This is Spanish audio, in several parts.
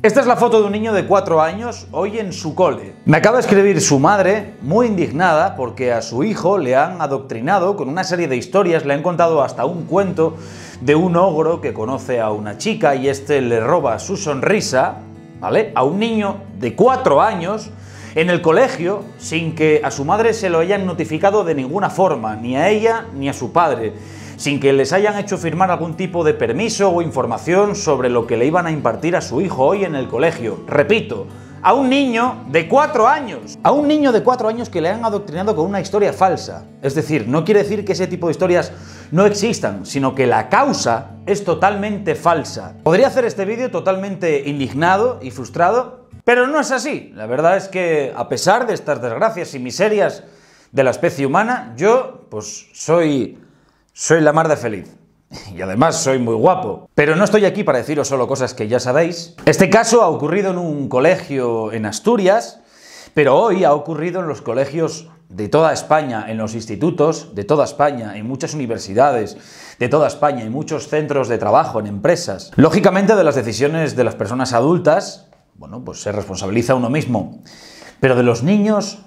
Esta es la foto de un niño de 4 años hoy en su cole. Me acaba de escribir su madre, muy indignada, porque a su hijo le han adoctrinado con una serie de historias, le han contado hasta un cuento de un ogro que conoce a una chica y este le roba su sonrisa, ¿vale? A un niño de 4 años en el colegio sin que a su madre se lo hayan notificado de ninguna forma, ni a ella ni a su padre sin que les hayan hecho firmar algún tipo de permiso o información sobre lo que le iban a impartir a su hijo hoy en el colegio. Repito, a un niño de 4 años. A un niño de 4 años que le han adoctrinado con una historia falsa. Es decir, no quiere decir que ese tipo de historias no existan, sino que la causa es totalmente falsa. Podría hacer este vídeo totalmente indignado y frustrado, pero no es así. La verdad es que a pesar de estas desgracias y miserias de la especie humana, yo pues soy soy la mar de feliz. Y además soy muy guapo. Pero no estoy aquí para deciros solo cosas que ya sabéis. Este caso ha ocurrido en un colegio en Asturias, pero hoy ha ocurrido en los colegios de toda España, en los institutos de toda España, en muchas universidades de toda España, en muchos centros de trabajo, en empresas. Lógicamente de las decisiones de las personas adultas, bueno, pues se responsabiliza uno mismo. Pero de los niños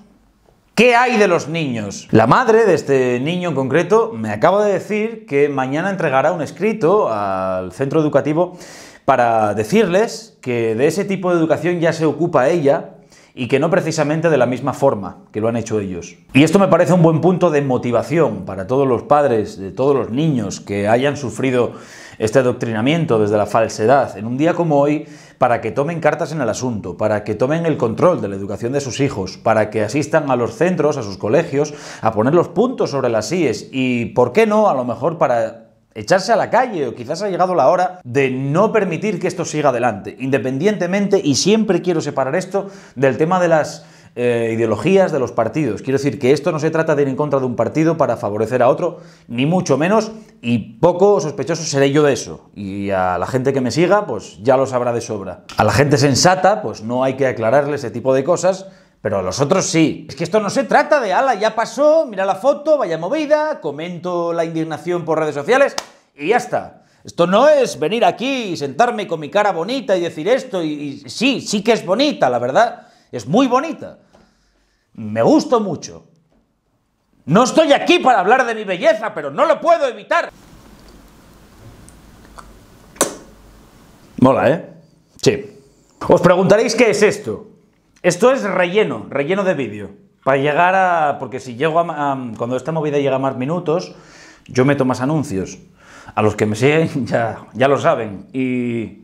¿Qué hay de los niños? La madre de este niño en concreto me acaba de decir que mañana entregará un escrito al centro educativo para decirles que de ese tipo de educación ya se ocupa ella y que no precisamente de la misma forma que lo han hecho ellos. Y esto me parece un buen punto de motivación para todos los padres de todos los niños que hayan sufrido este adoctrinamiento desde la falsedad. En un día como hoy para que tomen cartas en el asunto, para que tomen el control de la educación de sus hijos, para que asistan a los centros, a sus colegios, a poner los puntos sobre las IES y, ¿por qué no?, a lo mejor para echarse a la calle o quizás ha llegado la hora de no permitir que esto siga adelante, independientemente, y siempre quiero separar esto del tema de las eh, ideologías de los partidos. Quiero decir que esto no se trata de ir en contra de un partido para favorecer a otro, ni mucho menos, y poco sospechoso seré yo de eso. Y a la gente que me siga, pues ya lo sabrá de sobra. A la gente sensata, pues no hay que aclararle ese tipo de cosas, pero a los otros sí. Es que esto no se trata de, ala, ya pasó, mira la foto, vaya movida, comento la indignación por redes sociales y ya está. Esto no es venir aquí y sentarme con mi cara bonita y decir esto y sí, sí que es bonita, la verdad. Es muy bonita. Me gusta mucho. No estoy aquí para hablar de mi belleza, pero no lo puedo evitar. Mola, ¿eh? Sí. Os preguntaréis qué es esto. Esto es relleno, relleno de vídeo. Para llegar a... Porque si llego a... cuando esta movida llega a más minutos, yo meto más anuncios. A los que me siguen ya, ya lo saben. Y...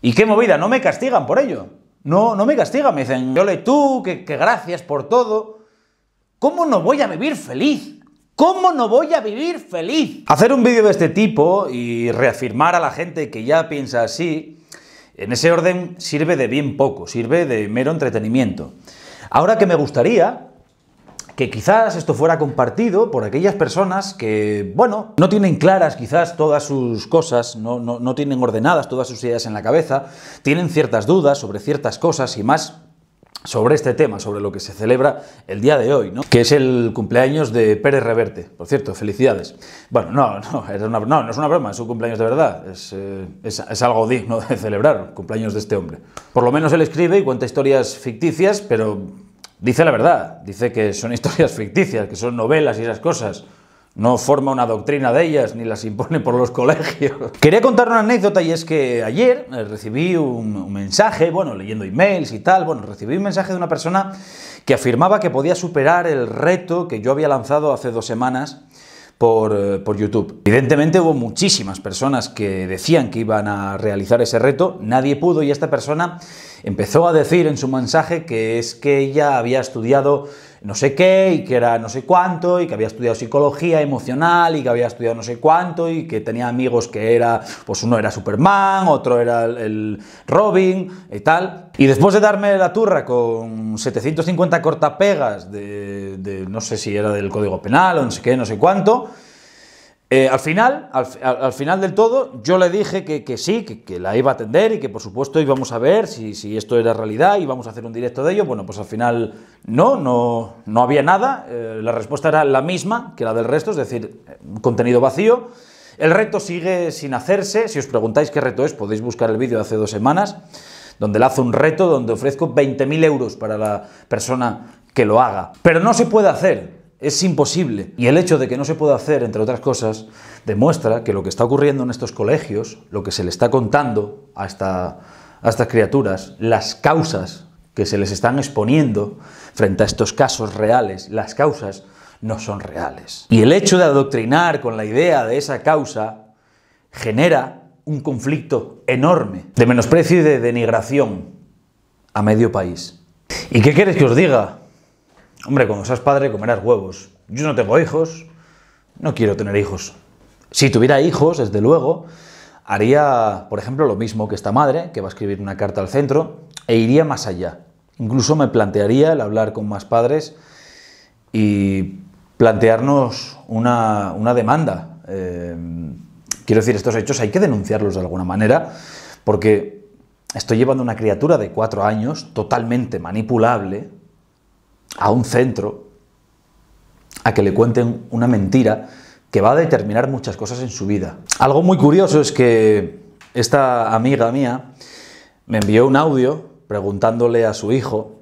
¿Y qué movida? No me castigan por ello. No, no me castigan, me dicen, yo le tú, que, que gracias por todo. ¿Cómo no voy a vivir feliz? ¿Cómo no voy a vivir feliz? Hacer un vídeo de este tipo y reafirmar a la gente que ya piensa así, en ese orden sirve de bien poco, sirve de mero entretenimiento. Ahora que me gustaría que quizás esto fuera compartido por aquellas personas que, bueno, no tienen claras quizás todas sus cosas, no, tienen ordenadas todas sus ideas en la cabeza, tienen ciertas dudas sobre ciertas cosas y más sobre este tema, sobre lo que se celebra el día de hoy, ¿no? que es el cumpleaños de Pérez Reverte. Por cierto, felicidades. Bueno, no, no, es una, no, no es una broma, es un cumpleaños de verdad, es, eh, algo digno de celebrar, cumpleaños de este hombre. Por lo menos él escribe y cuenta historias ficticias, pero dice la verdad, dice que son historias ficticias, que son novelas y esas cosas. No forma una doctrina de ellas ni las impone por los colegios. Quería contar una anécdota y es que ayer eh, recibí un, mensaje, bueno, leyendo emails y tal, bueno, recibí un mensaje de una persona que afirmaba que podía superar el reto que yo había lanzado hace dos semanas por, eh, por YouTube. Evidentemente hubo muchísimas personas que decían que iban a realizar ese reto, nadie pudo y esta persona empezó a decir en su mensaje que es que ella había estudiado no sé qué y que era no sé cuánto y que había estudiado psicología emocional y que había estudiado no sé cuánto y que tenía amigos que era, pues uno era Superman, otro era el Robin y tal. Y después de darme la turra con 750 cortapegas de, no sé si era del Código Penal o no sé qué, no sé cuánto, eh, al final, al, final del todo, yo le dije que, sí, que, la iba a atender y que por supuesto íbamos a ver si, esto era realidad y íbamos a hacer un directo de ello. Bueno, pues al final no, no, había nada. Eh, la respuesta era la misma que la del resto, es decir, contenido vacío. El reto sigue sin hacerse. Si os preguntáis qué reto es, podéis buscar el vídeo de hace dos semanas, donde le hago un reto donde ofrezco 20.000 euros para la persona que lo haga. Pero no se puede hacer. Es imposible. Y el hecho de que no se pueda hacer, entre otras cosas, demuestra que lo que está ocurriendo en estos colegios, lo que se le está contando a, estas criaturas, las causas que se les están exponiendo frente a estos casos reales, las causas no son reales. Y el hecho de adoctrinar con la idea de esa causa genera un conflicto enorme de menosprecio y de denigración a medio país. ¿Y qué quieres que os diga? Hombre, cuando seas padre comerás huevos. Yo no tengo hijos, no quiero tener hijos. Si tuviera hijos, desde luego, haría, por ejemplo, lo mismo que esta madre, que va a escribir una carta al centro, e iría más allá. Incluso me plantearía el hablar con más padres y plantearnos una, demanda. Eh, quiero decir, estos hechos hay que denunciarlos de alguna manera, porque estoy llevando una criatura de cuatro años totalmente manipulable, a un centro a que le cuenten una mentira que va a determinar muchas cosas en su vida. Algo muy curioso es que esta amiga mía me envió un audio preguntándole a su hijo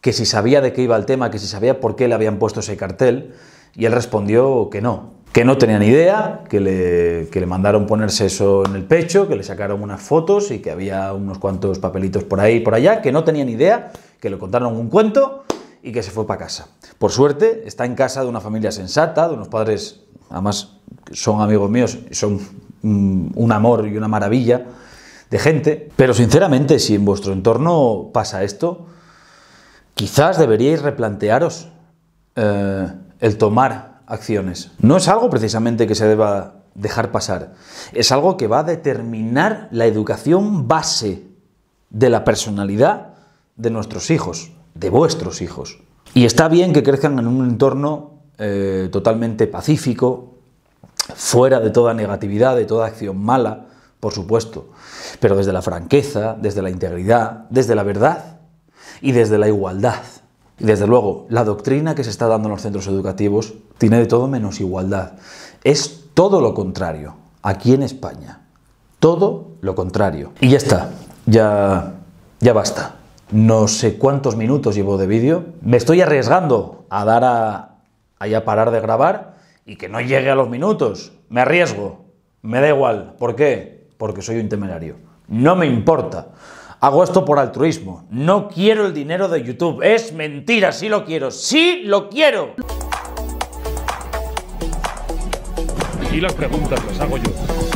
que si sabía de qué iba el tema, que si sabía por qué le habían puesto ese cartel, y él respondió que no, que no tenía ni idea, que le, le mandaron ponerse eso en el pecho, que le sacaron unas fotos y que había unos cuantos papelitos por ahí y por allá, que no tenían ni idea, que le contaron un cuento y que se fue para casa. Por suerte, está en casa de una familia sensata, de unos padres, además son amigos míos, son mm, un amor y una maravilla de gente. Pero sinceramente, si en vuestro entorno pasa esto, quizás deberíais replantearos eh, el tomar acciones. No es algo precisamente que se deba dejar pasar, es algo que va a determinar la educación base de la personalidad de nuestros hijos de vuestros hijos. Y está bien que crezcan en un entorno eh, totalmente pacífico, fuera de toda negatividad, de toda acción mala, por supuesto, pero desde la franqueza, desde la integridad, desde la verdad y desde la igualdad. Y desde luego, la doctrina que se está dando en los centros educativos tiene de todo menos igualdad. Es todo lo contrario, aquí en España. Todo lo contrario. Y ya está, ya, ya basta no sé cuántos minutos llevo de vídeo. Me estoy arriesgando a dar a, a parar de grabar y que no llegue a los minutos. Me arriesgo. Me da igual. ¿Por qué? Porque soy un temerario. No me importa. Hago esto por altruismo. No quiero el dinero de YouTube. Es mentira. Sí lo quiero. Sí lo quiero. Y las preguntas las hago yo.